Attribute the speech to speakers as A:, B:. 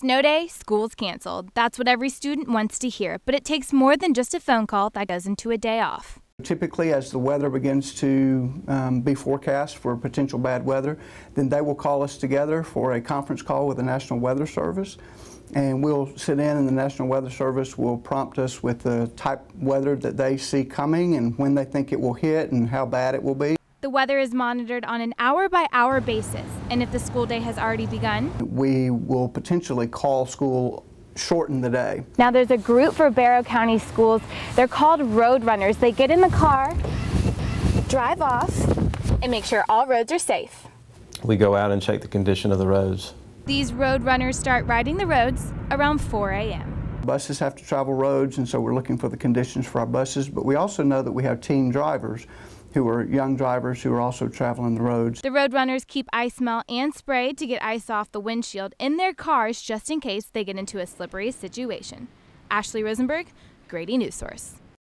A: Snow day, school's canceled. That's what every student wants to hear, but it takes more than just a phone call that goes into a day off.
B: Typically, as the weather begins to um, be forecast for potential bad weather, then they will call us together for a conference call with the National Weather Service. And we'll sit in, and the National Weather Service will prompt us with the type weather that they see coming and when they think it will hit and how bad it will be.
A: The weather is monitored on an hour by hour basis, and if the school day has already begun,
B: we will potentially call school shorten the day.
A: Now there's a group for Barrow County schools. They're called Road Runners. They get in the car, drive off, and make sure all roads are safe.
B: We go out and check the condition of the roads.
A: These road runners start riding the roads around 4 a.m.
B: Buses have to travel roads, and so we're looking for the conditions for our buses, but we also know that we have teen drivers who are young drivers who are also traveling the roads. The
A: road runners keep ice melt and spray to get ice off the windshield in their cars just in case they get into a slippery situation. Ashley Rosenberg, Grady News Source.